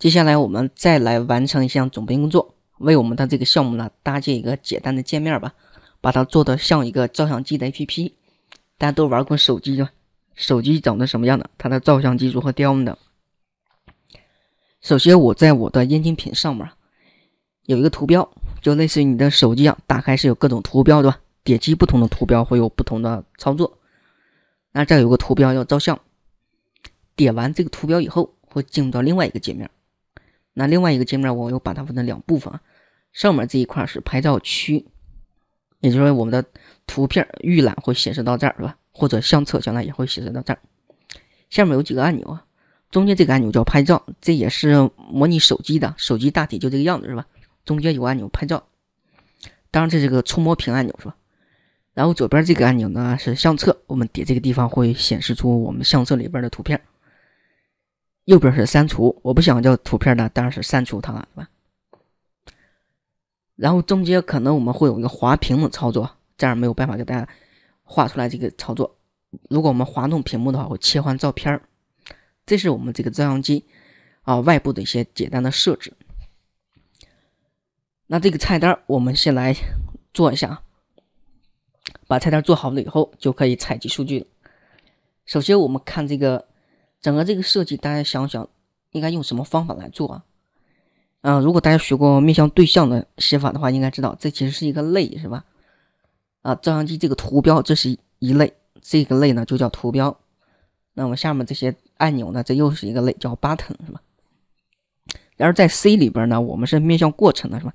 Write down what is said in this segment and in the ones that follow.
接下来我们再来完成一项准备工作，为我们的这个项目呢搭建一个简单的界面吧，把它做的像一个照相机的 APP。大家都玩过手机吧？手机长得什么样的？它的照相机如何调的？首先，我在我的液晶屏上面有一个图标，就类似于你的手机啊，打开是有各种图标对吧？点击不同的图标会有不同的操作。那这有个图标要照相，点完这个图标以后会进入到另外一个界面。那另外一个界面，我又把它分成两部分啊。上面这一块是拍照区，也就是说我们的图片预览会显示到这儿是吧？或者相册将来也会显示到这儿。下面有几个按钮啊，中间这个按钮叫拍照，这也是模拟手机的，手机大体就这个样子是吧？中间有个按钮拍照，当然这是个触摸屏按钮是吧？然后左边这个按钮呢是相册，我们点这个地方会显示出我们相册里边的图片。右边是删除，我不想叫图片呢，当然是删除它，了，对吧？然后中间可能我们会有一个滑屏的操作，这样没有办法给大家画出来这个操作。如果我们滑动屏幕的话，会切换照片儿。这是我们这个照相机啊外部的一些简单的设置。那这个菜单我们先来做一下，把菜单做好了以后就可以采集数据了。首先我们看这个。整个这个设计，大家想想应该用什么方法来做啊？啊，如果大家学过面向对象的写法的话，应该知道这其实是一个类，是吧？啊，照相机这个图标，这是一类，这个类呢就叫图标。那么下面这些按钮呢，这又是一个类，叫 button，是吧？然而在 C 里边呢，我们是面向过程的，是吧？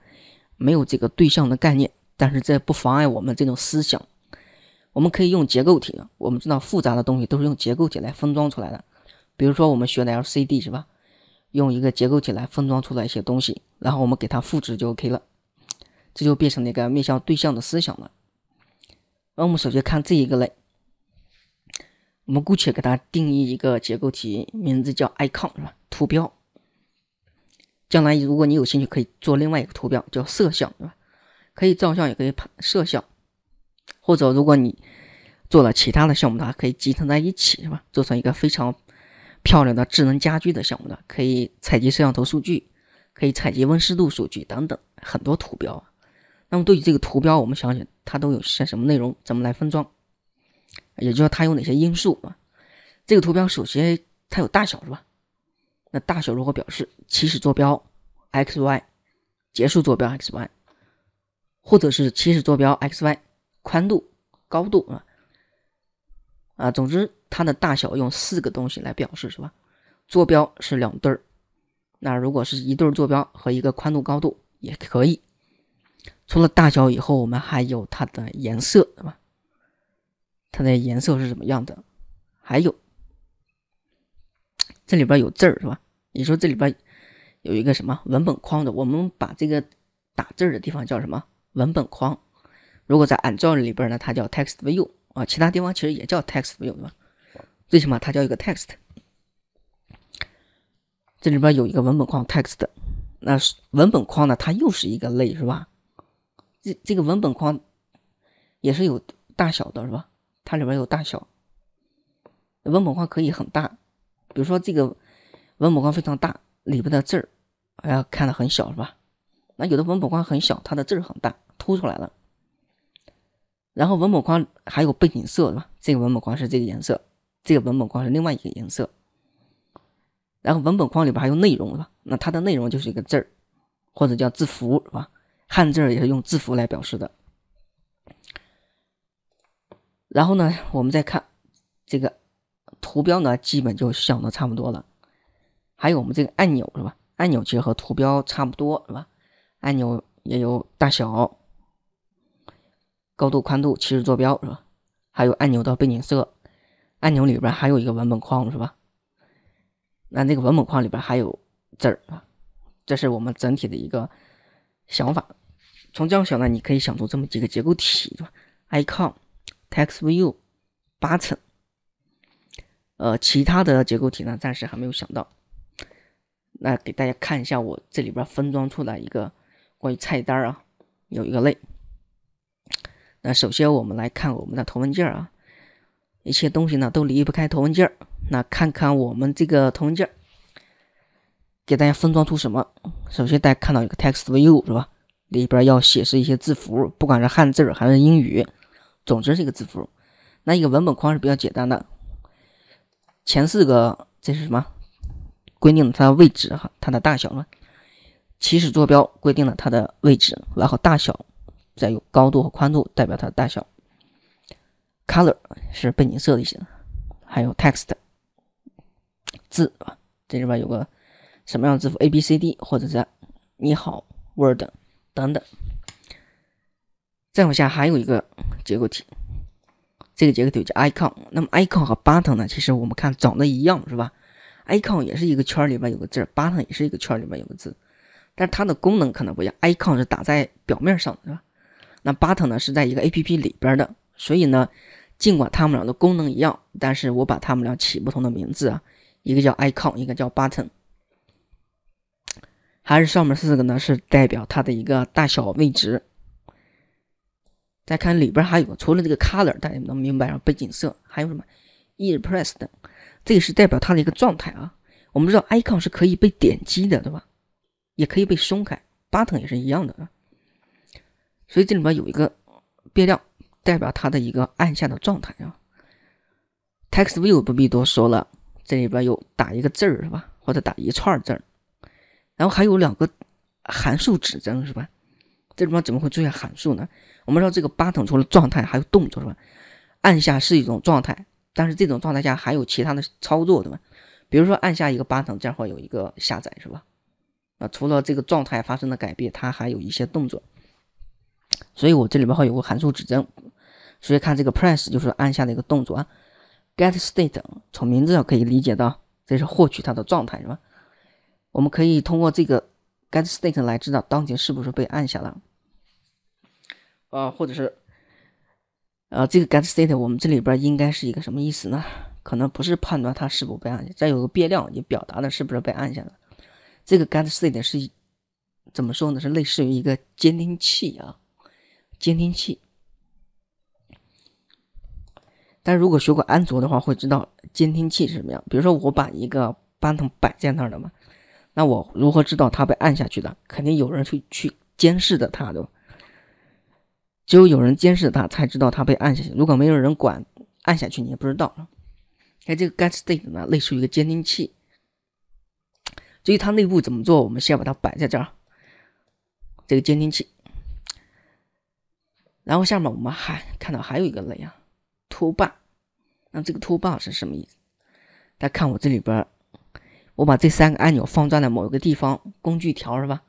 没有这个对象的概念，但是这不妨碍我们这种思想。我们可以用结构体，我们知道复杂的东西都是用结构体来封装出来的。比如说，我们学的 L C D 是吧？用一个结构体来封装出来一些东西，然后我们给它复制就 O K 了，这就变成一个面向对象的思想了。那我们首先看这一个类，我们姑且给它定义一个结构体，名字叫 Icon 是吧？图标。将来如果你有兴趣，可以做另外一个图标，叫色相，是吧？可以照相，也可以拍摄像。或者如果你做了其他的项目的话，可以集成在一起是吧？做成一个非常。漂亮的智能家居的项目呢，可以采集摄像头数据，可以采集温湿度数据等等很多图标啊。那么对于这个图标，我们想想它都有些什么内容，怎么来分装，也就是说它有哪些因素啊？这个图标首先它有大小是吧？那大小如何表示？起始坐标 x y，结束坐标 x y，或者是起始坐标 x y，宽度、高度啊？啊，总之它的大小用四个东西来表示是吧？坐标是两对儿，那如果是一对坐标和一个宽度高度也可以。除了大小以后，我们还有它的颜色对吧？它的颜色是怎么样的？还有这里边有字儿是吧？你说这里边有一个什么文本框的？我们把这个打字的地方叫什么？文本框。如果在安 d 里边呢，它叫 text view。啊，其他地方其实也叫 text view 对吧，最起码它叫一个 text。这里边有一个文本框 text，那文本框呢，它又是一个类是吧？这这个文本框也是有大小的是吧？它里边有大小。文本框可以很大，比如说这个文本框非常大，里边的字儿还看的很小是吧？那有的文本框很小，它的字儿很大，凸出来了。然后文本框还有背景色是吧？这个文本框是这个颜色，这个文本框是另外一个颜色。然后文本框里边还有内容是吧？那它的内容就是一个字儿，或者叫字符是吧？汉字儿也是用字符来表示的。然后呢，我们再看这个图标呢，基本就想的差不多了。还有我们这个按钮是吧？按钮其实和图标差不多是吧？按钮也有大小。高度、宽度、其实坐标是吧？还有按钮的背景色，按钮里边还有一个文本框是吧？那那个文本框里边还有字儿啊。这是我们整体的一个想法。从这样想呢，你可以想出这么几个结构体：icon、textview、button。呃，其他的结构体呢，暂时还没有想到。那给大家看一下，我这里边分装出来一个关于菜单啊，有一个类。那首先我们来看我们的头文件儿啊，一些东西呢都离不开头文件儿。那看看我们这个头文件儿，给大家分装出什么？首先大家看到一个 TextView 是吧？里边要显示一些字符，不管是汉字还是英语，总之是一个字符。那一个文本框是比较简单的，前四个这是什么？规定了它的位置哈，它的大小了，起始坐标规定了它的位置，然后大小。再有高度和宽度代表它的大小，color 是背景色的意思，还有 text 字啊，这里边有个什么样的字符，A B C D，或者是你好 Word 等等。再往下还有一个结构体，这个结构体叫 icon。那么 icon 和 button 呢，其实我们看长得一样是吧？icon 也是一个圈里边有个字，button 也是一个圈里边有个字，但是它的功能可能不一样。icon 是打在表面上的是吧？那 Button 呢是在一个 APP 里边的，所以呢，尽管它们俩的功能一样，但是我把它们俩起不同的名字啊，一个叫 Icon，一个叫 Button。还是上面四个呢是代表它的一个大小位置。再看里边还有除了这个 Color，大家能明白啊，背景色还有什么 IsPressed，这是代表它的一个状态啊。我们知道 Icon 是可以被点击的，对吧？也可以被松开，Button 也是一样的啊。所以这里边有一个变量代表它的一个按下的状态啊。Text View 不必多说了，这里边有打一个字儿是吧？或者打一串字儿。然后还有两个函数指针是吧？这里面怎么会出现函数呢？我们知道这个 button 除了状态还有动作是吧？按下是一种状态，但是这种状态下还有其他的操作对吧？比如说按下一个 button，这会有一个下载是吧？那除了这个状态发生的改变，它还有一些动作。所以我这里边会有个函数指针，所以看这个 press 就是按下的一个动作啊。get state 从名字上可以理解到，这是获取它的状态是吧？我们可以通过这个 get state 来知道当前是不是被按下了啊，或者是啊，这个 get state 我们这里边应该是一个什么意思呢？可能不是判断它是否被按，下，再有个变量也表达的是不是被按下了。这个 get state 是怎么说呢？是类似于一个监听器啊。监听器，但如果学过安卓的话，会知道监听器是什么样。比如说，我把一个 button 摆在那儿了嘛，那我如何知道它被按下去的？肯定有人去去监视着它，对吧？只有有人监视它，才知道它被按下去。如果没有人管，按下去你也不知道那这个 getState 呢，类似于一个监听器。至于它内部怎么做，我们先把它摆在这儿，这个监听器。然后下面我们还看到还有一个类啊，拖把。那这个拖把是什么意思？大家看我这里边，我把这三个按钮放在了某一个地方，工具条是吧？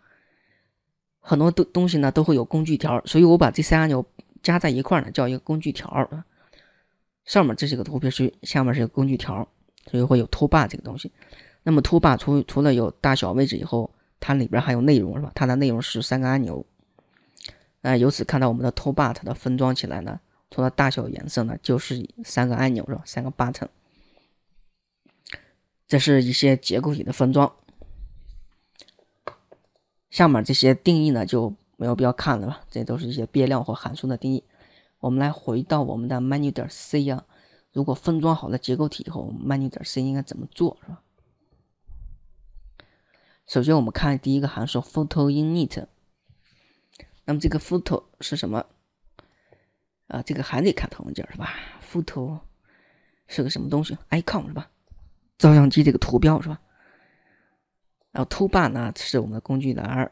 很多东东西呢都会有工具条，所以我把这三个按钮加在一块呢叫一个工具条上面这是一个图片区，下面是一个工具条，所以会有拖把这个东西。那么拖把除除了有大小位置以后，它里边还有内容是吧？它的内容是三个按钮。那由此看到我们的 t o b u t t 的分装起来呢，从它大小颜色呢，就是三个按钮是吧？三个 button，这是一些结构体的分装。下面这些定义呢就没有必要看了吧？这都是一些变量或函数的定义。我们来回到我们的 menu 点 c 啊，如果分装好了结构体以后，menu 点 c 应该怎么做是吧？首先我们看第一个函数 photo init。那么这个 photo 是什么啊？这个还得看头文件是吧？photo 是个什么东西？icon 是吧？照相机这个图标是吧？然后 toolbar 呢是我们的工具栏。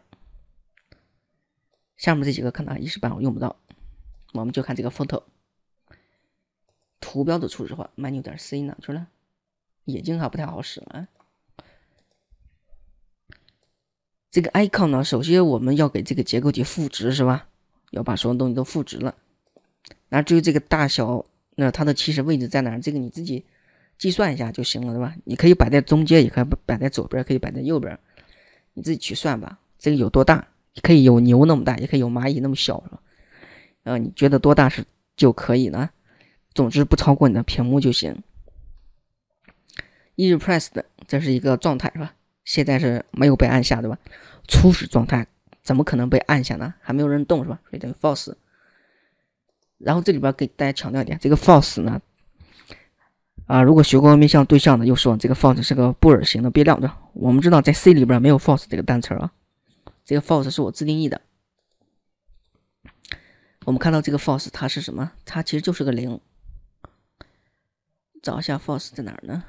下面这几个可能一时半会用不到，我们就看这个 photo 图标”的初始化。menu 点 c 哪去了？眼睛还不太好使啊！这个 icon 呢，首先我们要给这个结构体赋值是吧？要把所有东西都赋值了。那至于这个大小，那它的起始位置在哪儿，这个你自己计算一下就行了，是吧？你可以摆在中间，也可以摆在左边，可以摆在右边，你自己去算吧。这个有多大，可以有牛那么大，也可以有蚂蚁那么小，是吧？嗯，你觉得多大是就可以呢？总之不超过你的屏幕就行。E pressed，这是一个状态，是吧？现在是没有被按下，对吧？初始状态怎么可能被按下呢？还没有人动，是吧？所以等于 false。然后这里边给大家强调一点，这个 false 呢，啊，如果学过面向对象的，又说这个 false 是个布尔型的变量，对吧？我们知道在 C 里边没有 false 这个单词啊，这个 false 是我自定义的。我们看到这个 false 它是什么？它其实就是个零。找一下 false 在哪儿呢？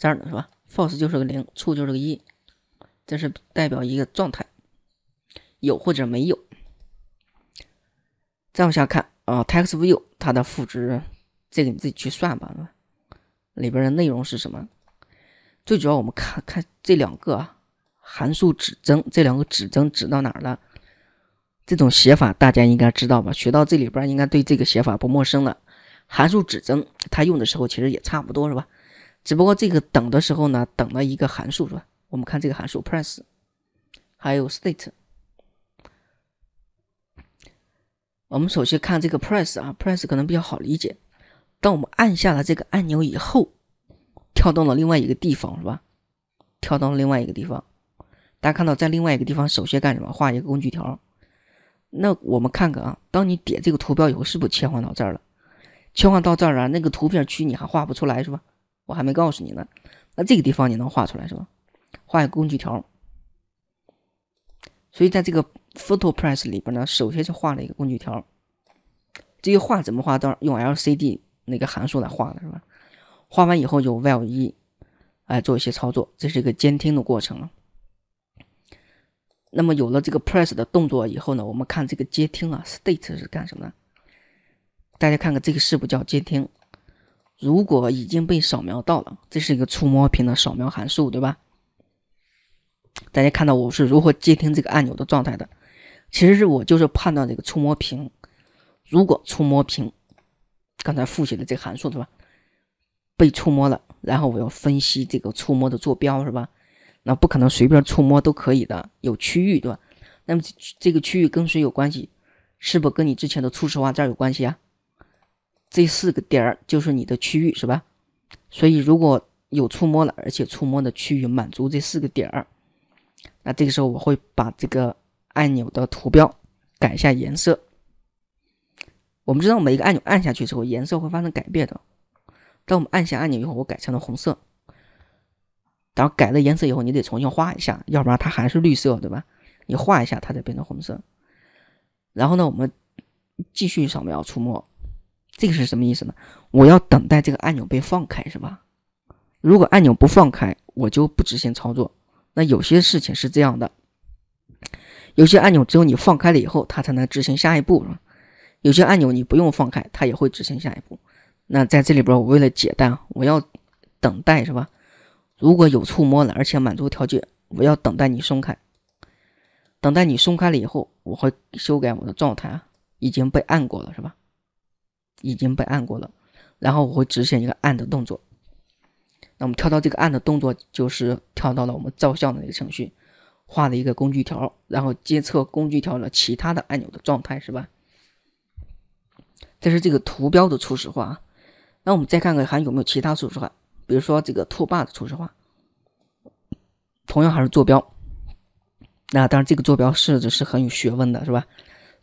这儿呢是吧？False 就是个零，True 就是个一，这是代表一个状态，有或者没有。再往下看啊，TextView 它的赋值这个你自己去算吧，吧？里边的内容是什么？最主要我们看看这两个函数指针，这两个指针指到哪儿了？这种写法大家应该知道吧？学到这里边应该对这个写法不陌生了。函数指针它用的时候其实也差不多是吧？只不过这个等的时候呢，等了一个函数是吧？我们看这个函数 press，还有 state。我们首先看这个 press 啊 press 可能比较好理解。当我们按下了这个按钮以后，跳到了另外一个地方是吧？跳到了另外一个地方，大家看到在另外一个地方首先干什么？画一个工具条。那我们看看啊，当你点这个图标以后，是不是切换到这儿了？切换到这儿啊，那个图片区你还画不出来是吧？我还没告诉你呢，那这个地方你能画出来是吧？画一个工具条。所以在这个 photo press 里边呢，首先是画了一个工具条。至于画怎么画？都是用 LCD 那个函数来画的，是吧？画完以后有 value 一，来做一些操作，这是一个监听的过程。啊。那么有了这个 press 的动作以后呢，我们看这个接听啊，state 是干什么的？大家看看这个是不叫监听？如果已经被扫描到了，这是一个触摸屏的扫描函数，对吧？大家看到我是如何接听这个按钮的状态的，其实是我就是判断这个触摸屏，如果触摸屏刚才复习的这个函数，对吧？被触摸了，然后我要分析这个触摸的坐标，是吧？那不可能随便触摸都可以的，有区域，对吧？那么这个区域跟谁有关系？是不跟你之前的初始化这儿有关系啊？这四个点儿就是你的区域，是吧？所以如果有触摸了，而且触摸的区域满足这四个点儿，那这个时候我会把这个按钮的图标改一下颜色。我们知道每一个按钮按下去之后颜色会发生改变的。当我们按下按钮以后，我改成了红色。然后改了颜色以后，你得重新画一下，要不然它还是绿色，对吧？你画一下，它才变成红色。然后呢，我们继续扫描触摸。这个是什么意思呢？我要等待这个按钮被放开，是吧？如果按钮不放开，我就不执行操作。那有些事情是这样的，有些按钮只有你放开了以后，它才能执行下一步，是吧？有些按钮你不用放开，它也会执行下一步。那在这里边，我为了简单，我要等待，是吧？如果有触摸了，而且满足条件，我要等待你松开，等待你松开了以后，我会修改我的状态，已经被按过了，是吧？已经被按过了，然后我会执行一个按的动作。那我们跳到这个按的动作，就是跳到了我们照相的那个程序，画了一个工具条，然后监测工具条的其他的按钮的状态，是吧？这是这个图标的初始化。那我们再看看还有没有其他初始化，比如说这个拓霸的初始化，同样还是坐标。那当然，这个坐标设置是很有学问的，是吧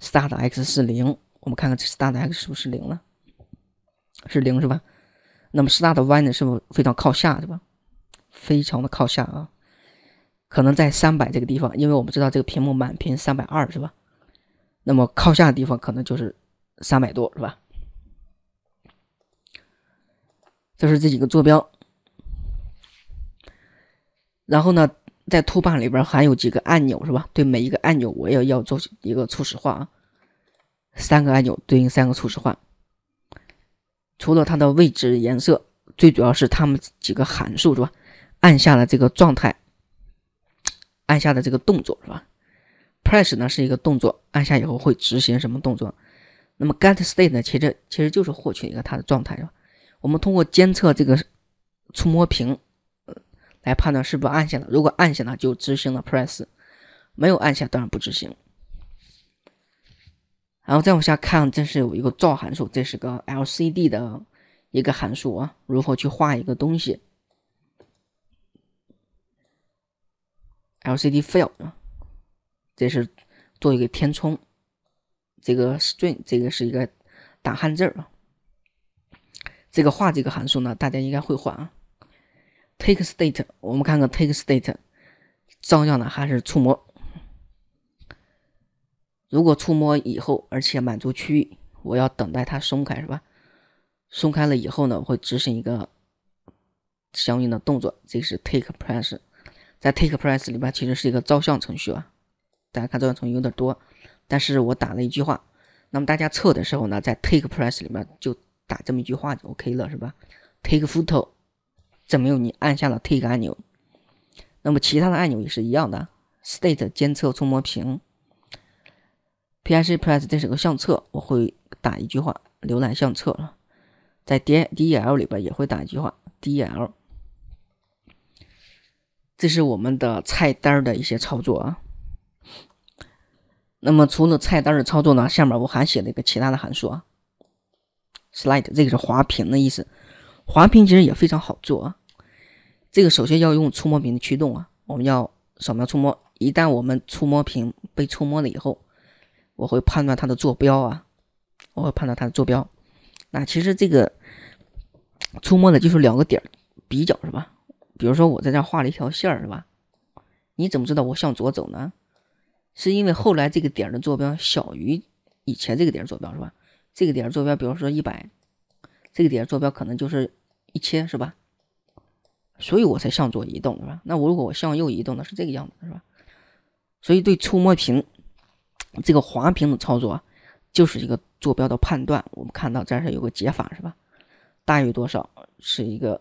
？start x 是零，我们看看 start x 是不是零了。是零是吧？那么十大的 Y 呢？是不是非常靠下是吧？非常的靠下啊，可能在三百这个地方，因为我们知道这个屏幕满屏三百二是吧？那么靠下的地方可能就是三百多是吧？这是这几个坐标。然后呢，在图板里边还有几个按钮是吧？对每一个按钮我也要做一个初始化，啊，三个按钮对应三个初始化。除了它的位置、颜色，最主要是它们几个函数是吧？按下了这个状态，按下的这个动作是吧？Press 呢是一个动作，按下以后会执行什么动作？那么 get state 呢，其实其实就是获取一个它的状态是吧？我们通过监测这个触摸屏来判断是不是按下了，如果按下了，就执行了 press，没有按下当然不执行。然后再往下看，这是有一个造函数，这是个 L C D 的一个函数啊，如何去画一个东西？L C D fill 啊，这是做一个填充。这个 string 这个是一个打汉字啊，这个画这个函数呢，大家应该会画啊。Take state，我们看看 Take state，照样呢还是触摸。如果触摸以后，而且满足区域，我要等待它松开，是吧？松开了以后呢，会执行一个相应的动作。这是 take press，在 take press 里边，其实是一个照相程序啊。大家看照相程序有点多，但是我打了一句话。那么大家测的时候呢，在 take press 里面就打这么一句话就 OK 了，是吧？Take photo，这没有你按下了 take 按钮。那么其他的按钮也是一样的，state 监测触摸屏。P s C Press，这是个相册，我会打一句话，浏览相册了。在 D D E L 里边也会打一句话 D E L。这是我们的菜单的一些操作啊。那么除了菜单的操作呢，下面我还写了一个其他的函数啊，Slide 这个是滑屏的意思。滑屏其实也非常好做啊。这个首先要用触摸屏的驱动啊，我们要扫描触摸。一旦我们触摸屏被触摸了以后，我会判断它的坐标啊，我会判断它的坐标。那其实这个触摸的就是两个点比较是吧？比如说我在这画了一条线是吧？你怎么知道我向左走呢？是因为后来这个点的坐标小于以前这个点坐标是吧？这个点坐标比如说一百，这个点坐标可能就是一千是吧？所以我才向左移动是吧？那如果我向右移动，的是这个样子是吧？所以对触摸屏。这个滑屏的操作就是一个坐标的判断，我们看到这儿是有个解法是吧？大于多少是一个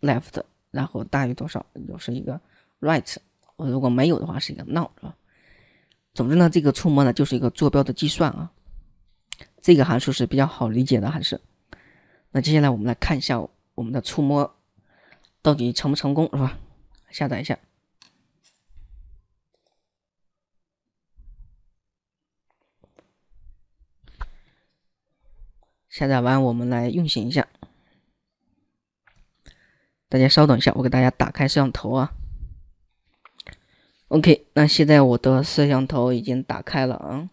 left，然后大于多少又是一个 right，我如果没有的话是一个 now 是吧？总之呢，这个触摸呢就是一个坐标的计算啊，这个函数是比较好理解的还是？那接下来我们来看一下我们的触摸到底成不成功是吧？下载一下。下载完，我们来运行一下。大家稍等一下，我给大家打开摄像头啊。OK，那现在我的摄像头已经打开了啊。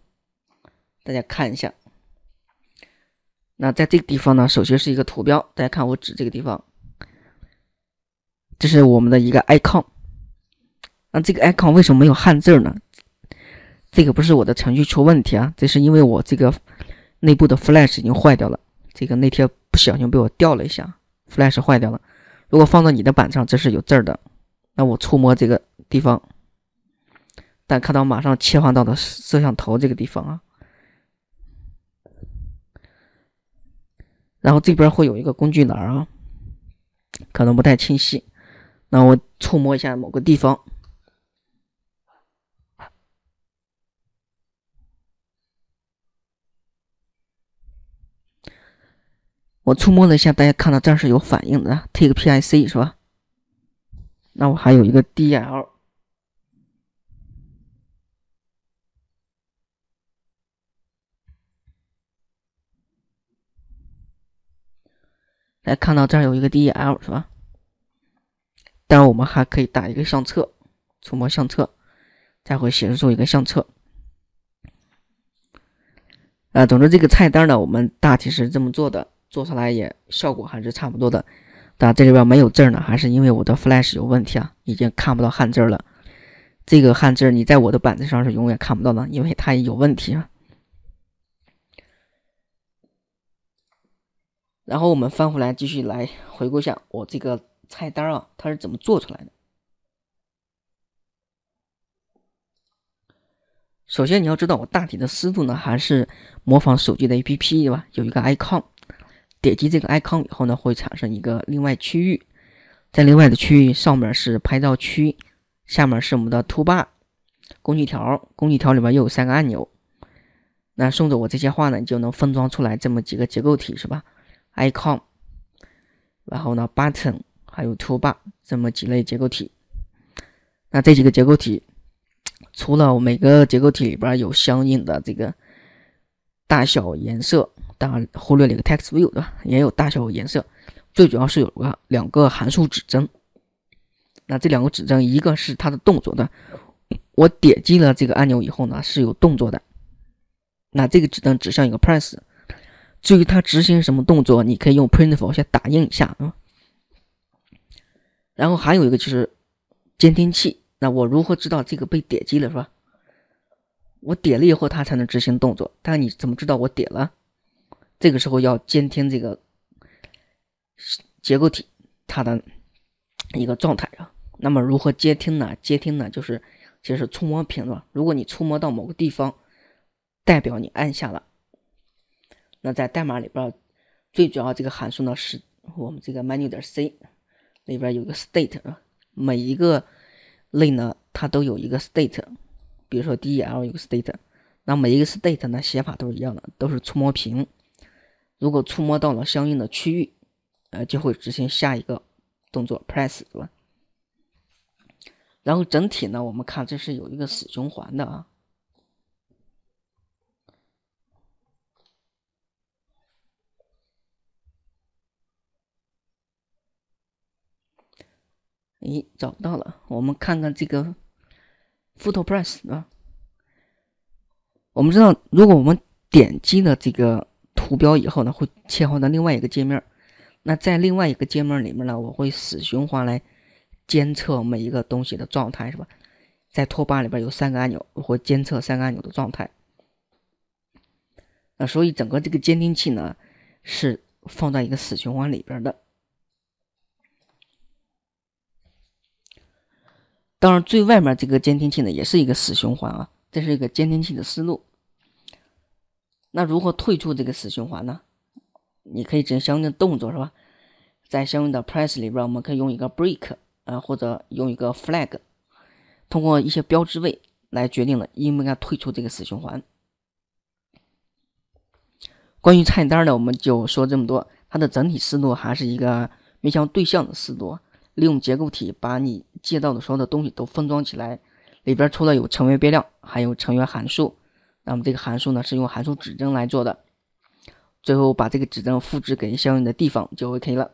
大家看一下，那在这个地方呢，首先是一个图标，大家看我指这个地方，这是我们的一个 icon。那这个 icon 为什么没有汉字呢？这个不是我的程序出问题啊，这是因为我这个。内部的 flash 已经坏掉了，这个那天不小心被我掉了一下，flash 坏掉了。如果放到你的板子上，这是有字儿的。那我触摸这个地方，但看到马上切换到的摄像头这个地方啊。然后这边会有一个工具栏啊，可能不太清晰。那我触摸一下某个地方。我触摸了一下，大家看到这儿是有反应的，Take PIC 是吧？那我还有一个 DL，来看到这儿有一个 DL e 是吧？但我们还可以打一个相册，触摸相册，再会显示出一个相册。啊，总之这个菜单呢，我们大体是这么做的。做出来也效果还是差不多的，但这里边没有字呢，还是因为我的 Flash 有问题啊，已经看不到汉字了。这个汉字你在我的板子上是永远看不到的，因为它有问题。啊。然后我们翻回来继续来回顾一下我这个菜单啊，它是怎么做出来的？首先你要知道，我大体的思路呢，还是模仿手机的 A P P 对吧？有一个 Icon。点击这个 icon 以后呢，会产生一个另外区域，在另外的区域上面是拍照区，下面是我们的 toolbar 工具条，工具条里面又有三个按钮。那顺着我这些话呢，就能分装出来这么几个结构体是吧？icon，然后呢 button，还有 toolbar 这么几类结构体。那这几个结构体，除了每个结构体里边有相应的这个大小颜色。当然，忽略了一个 text view 对吧？也有大小、颜色，最主要是有个两个函数指针。那这两个指针，一个是它的动作的，我点击了这个按钮以后呢，是有动作的。那这个指针指向一个 press，至于它执行什么动作，你可以用 print for 先打印一下啊。然后还有一个就是监听器，那我如何知道这个被点击了是吧？我点了以后，它才能执行动作。但你怎么知道我点了？这个时候要监听这个结构体它的一个状态啊。那么如何接听呢？接听呢，就是其是触摸屏了。如果你触摸到某个地方，代表你按下了。那在代码里边，最主要这个函数呢，是我们这个 menu 点 c 里边有个 state 啊。每一个类呢，它都有一个 state。比如说 D E L 有个 state，那每一个 state 呢写法都是一样的，都是触摸屏。如果触摸到了相应的区域，呃，就会执行下一个动作，press，是吧？然后整体呢，我们看这是有一个死循环的啊。咦，找不到了，我们看看这个 photo press 啊。我们知道，如果我们点击了这个。目标以后呢，会切换到另外一个界面。那在另外一个界面里面呢，我会死循环来监测每一个东西的状态，是吧？在拖把里边有三个按钮，我会监测三个按钮的状态。那所以整个这个监听器呢，是放在一个死循环里边的。当然，最外面这个监听器呢，也是一个死循环啊。这是一个监听器的思路。那如何退出这个死循环呢？你可以执行相应的动作，是吧？在相应的 press 里边，我们可以用一个 break 啊，或者用一个 flag，通过一些标志位来决定了应不应该退出这个死循环。关于菜单呢，我们就说这么多。它的整体思路还是一个面向对象的思路，利用结构体把你借到的所有的东西都封装起来，里边除了有成员变量，还有成员函数。那么这个函数呢，是用函数指针来做的，最后把这个指针复制给相应的地方就 OK 了。